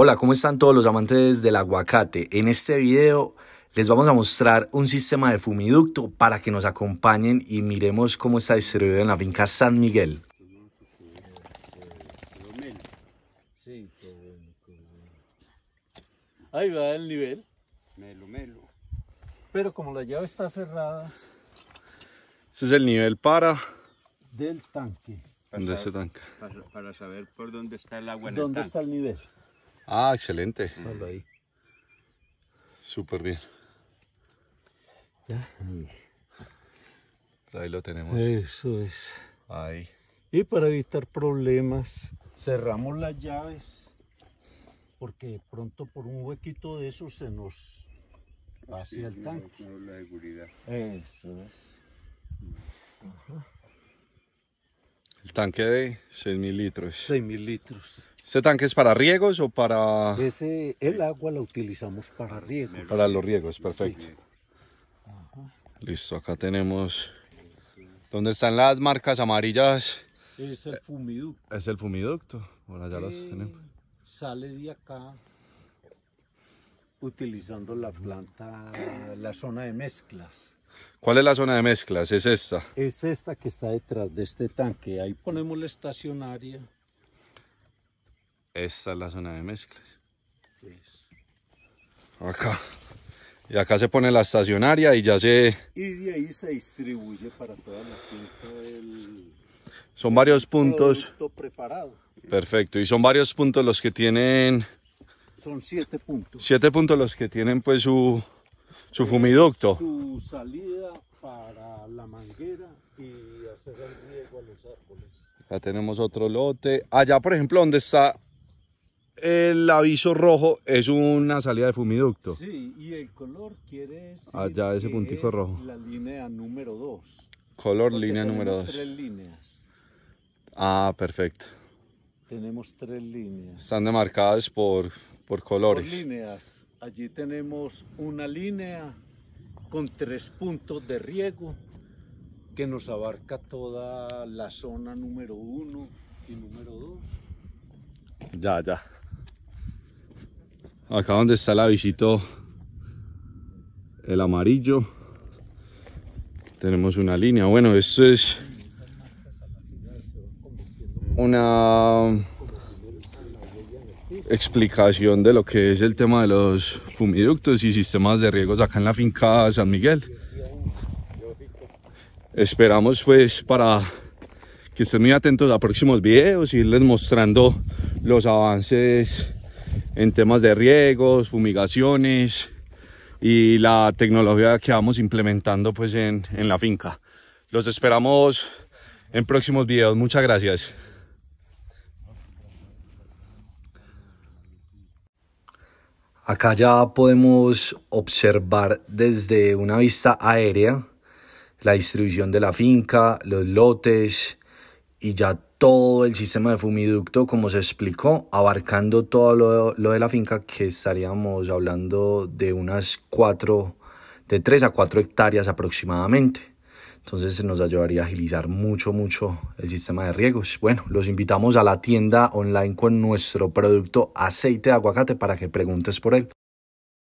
Hola, ¿cómo están todos los amantes del aguacate? En este video les vamos a mostrar un sistema de fumiducto para que nos acompañen y miremos cómo está distribuido en la finca San Miguel. Ahí va el nivel. melo. Pero como la llave está cerrada. ese es el nivel para... Del tanque. Este para, saber por dónde está el agua está el nivel? Ah, excelente. ahí. Súper bien. ¿Ya? Pues ahí lo tenemos. Eso es. Ahí. Y para evitar problemas, cerramos las llaves. Porque pronto por un huequito de eso se nos hacia el tanque. la seguridad. Eso es. El tanque de 6.000 litros. 6.000 litros. ¿Este tanque es para riegos o para...? Ese, el agua la utilizamos para riegos. Para los riegos, perfecto. Listo, acá tenemos... ¿Dónde están las marcas amarillas? Es el fumiducto. Es el fumiducto. Bueno, ya eh, tenemos. Sale de acá utilizando la planta, la zona de mezclas. ¿Cuál es la zona de mezclas? ¿Es esta? Es esta que está detrás de este tanque. Ahí ponemos la estacionaria. Esta es la zona de mezclas. Acá. Y acá se pone la estacionaria y ya se... Y de ahí se distribuye para toda la finca del... Son varios puntos. Preparado. Perfecto. Y son varios puntos los que tienen... Son siete puntos. Siete puntos los que tienen pues su, su fumiducto. Su salida para la manguera y hacer el riego a los árboles. Acá tenemos otro lote. Allá por ejemplo donde está el aviso rojo es una salida de fumiducto. Sí, y el color quiere decir Allá ah, ese que puntico rojo. La línea número 2. Color línea número 2. Tres líneas. Ah, perfecto. Tenemos tres líneas. Están demarcadas por, por colores. Por líneas. Allí tenemos una línea con tres puntos de riego que nos abarca toda la zona número 1 y número 2. Ya, ya acá donde está la visito el amarillo tenemos una línea bueno esto es una explicación de lo que es el tema de los fumiductos y sistemas de riegos acá en la finca San Miguel esperamos pues para que estén muy atentos a próximos videos y les mostrando los avances en temas de riegos, fumigaciones y la tecnología que vamos implementando pues en, en la finca. Los esperamos en próximos videos. Muchas gracias. Acá ya podemos observar desde una vista aérea la distribución de la finca, los lotes y ya todo el sistema de fumiducto, como se explicó, abarcando todo lo, de la finca, que estaríamos hablando de unas cuatro, de 3 a 4 hectáreas aproximadamente. Entonces nos ayudaría a agilizar mucho, mucho el sistema de riegos. Bueno, los invitamos a la tienda online con nuestro producto aceite de aguacate para que preguntes por él.